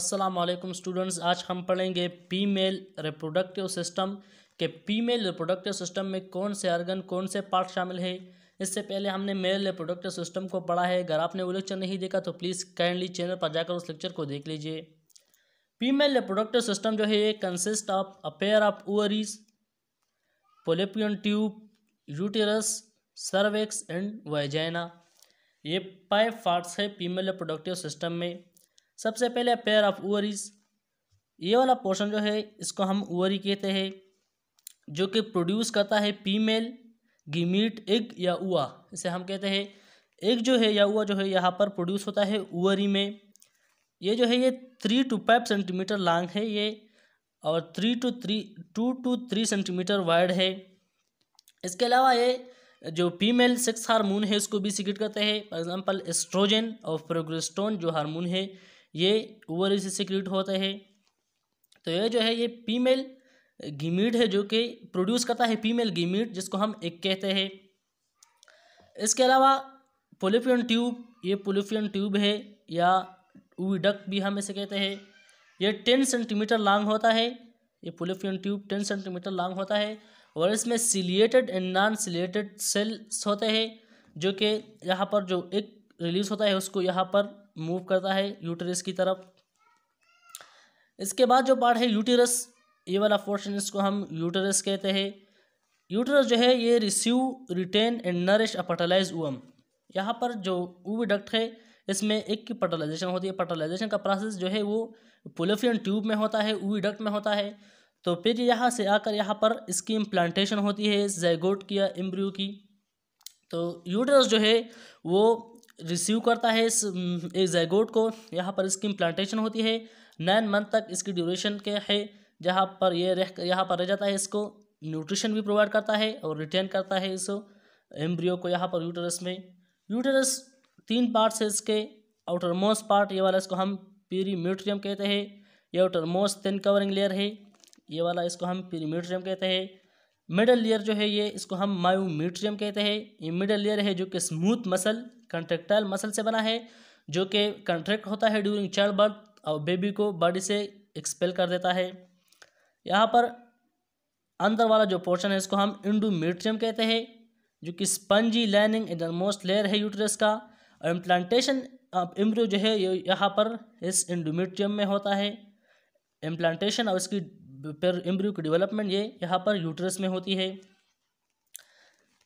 अस्सलाम वालेकुम स्टूडेंट्स आज हम पढ़ेंगे फीमेल रिप्रोडक्टिव सिस्टम के फीमेल रिप्रोडक्टिव सिस्टम में कौन से अर्गन कौन से पार्ट शामिल है इससे पहले हमने मेल रिप्रोडक्टिव सिस्टम को पढ़ा है अगर आपने वो लेक्चर नहीं देखा तो प्लीज़ काइंडली चैनल पर जाकर उस लेक्चर को देख लीजिए फीमेल रिप्रोडक्टिव सिस्टम जो है ये consist of a pair of ovaries fallopian tube uterus cervix and vagina ये फाइव पार्ट्स है फीमेल रिप्रोडक्टिव सिस्टम में सबसे पहले पेयर ऑफ ओवरीज ये वाला पोर्शन जो है इसको हम ओवरी कहते हैं जो कि प्रोड्यूस करता है फीमेल गिमीट एग या उआ इसे हम कहते हैं एग जो है या उआ जो है यहाँ पर प्रोड्यूस होता है ओवरी में ये जो है ये three two five centimetre long है ये और three two three two two three centimetre wide है इसके अलावा ये जो फीमेल सेक्स हार्मोन है उसको भी सिक्रेट करते हैं फॉर एग्जांपल एस्ट्रोजन और प्रोग्रेस्टोन जो हार्मोन है ये ओवर से सिक्रीट होता है तो ये जो है ये फीमेल गिमीट है जो कि प्रोड्यूस करता है फीमेल गिमीट जिसको हम एक कहते हैं इसके अलावा पोलिफियन ट्यूब ये पोलिफियन ट्यूब है या ऊडक भी हम इसे कहते हैं ये टेन सेंटीमीटर लॉन्ग होता है ये Fallopian tube ten centimetre long होता है और इसमें ciliated and non ciliated cells होते हैं जो कि यहाँ पर जो एक रिलीज होता है उसको यहाँ पर मूव करता है यूटरस की तरफ इसके बाद जो पार्ट है यूटरस ये वाला पोर्शन इसको हम यूटरस कहते हैं यूटरस जो है ये receive retain and nourish a fertilised um यहाँ पर जो ओविडक्ट है इसमें एक की पटलाइजेशन होती है पटलाइजेशन का प्रोसेस जो है वो पोलोफियन ट्यूब में होता है ओविडक्ट में होता है तो फिर यहाँ से आकर यहाँ पर इसकी इम्प्लांटेशन होती है जैगोट की या एम्ब्रियो की तो यूटरस जो है वो रिसीव करता है इस एक जैगोट को यहाँ पर इसकी इम्प्लांटेशन होती है नाइन मंथ तक इसकी ड्यूरेशन के है जहाँ पर ये रह यहाँ पर रह जाता है इसको न्यूट्रिशन भी प्रोवाइड करता है और रिटेन करता है इस एम्ब्रियो को यहाँ पर यूटरस में यूटरस तीन पार्ट्स है इसके आउटर मोस्ट पार्ट ये वाला इसको हम पीरीम्यूट्रियम कहते हैं ये outer most thin covering layer है ये वाला इसको हम पीरीम्यूट्रियम कहते हैं मिडल लेयर जो है ये इसको हम म्यूट्रियम कहते हैं ये मिडल लेयर है जो कि स्मूथ मसल कंट्रेक्टाइल मसल से बना है जो कि कंट्रैक्ट होता है ड्यूरिंग चाइल्ड बर्थ और बेबी को बॉडी से एक्सपेल कर देता है यहाँ पर अंदर वाला जो पोर्शन है इसको हम इंडोमीट्रियम कहते हैं जो कि spongy lining inner most layer है यूट्रस का और इम्प्लान्टशन इम्रो जो है ये यहाँ पर इस इंडोमीट्रियम में होता है इम्प्लान्टशन और इसकी पर इम्रो की डेवलपमेंट ये यहाँ पर यूट्रस में होती है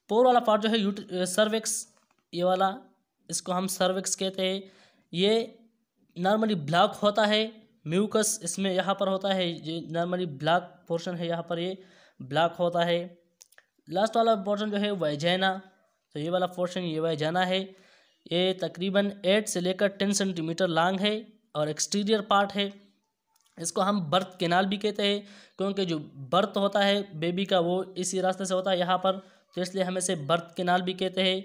पोर वाला पार्ट जो है यूट सर्वेक्स uh, ये वाला इसको हम सर्विक्स कहते हैं ये नॉर्मली ब्लॉक होता है म्यूकस इसमें यहाँ पर होता है ये नॉर्मली ब्लॉक पोर्शन है यहाँ पर ये ब्लॉक होता है लास्ट वाला पोर्शन जो है वैजैना तो ये वाला पोर्शन ये वाइजैना है ये तकरीबन एट से लेकर टेन सेंटीमीटर लॉन्ग है और एक्सटीरियर पार्ट है इसको हम बर्थ केनाल भी कहते हैं क्योंकि जो बर्थ होता है बेबी का वो इसी रास्ते से होता है यहाँ पर तो इसलिए हम इसे बर्थ केनाल भी कहते हैं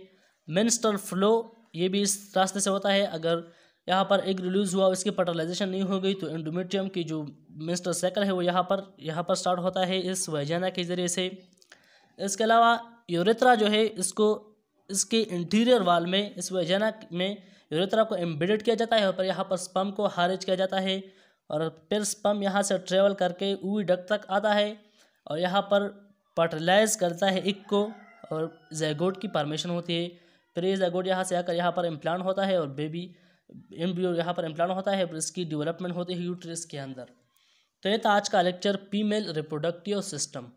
मिनस्टर फ्लो ये भी इस रास्ते से होता है अगर यहाँ पर एक रिलीज़ हुआ उसकी फर्टिलाइजेशन नहीं हो गई तो एंडोमेट्रियम की जो मिस्टर साइकिल है वो यहाँ पर यहाँ पर स्टार्ट होता है इस वजाना के ज़रिए से इसके अलावा यूरेथ्रा जो है इसको इसके इंटीरियर वाल में इस वजाना में यूरेथ्रा को एम्बेडेड किया जाता है पर यहाँ पर स्पम को हारेज किया जाता है और फिर स्पम यहाँ से ट्रेवल करके ऊई डक तक आता है और यहाँ पर फर्टिलाइज करता है एक को और जैगोट की परमिशन होती है प्रेज एगोड यहाँ से आकर यहाँ पर इम्प्लान होता है और बेबी एम्ब्रियो यहाँ पर इम्प्लान होता है और इसकी डेवलपमेंट होती है यूट्रेस के अंदर तो ये था आज का लेक्चर फीमेल रिप्रोडक्टिव सिस्टम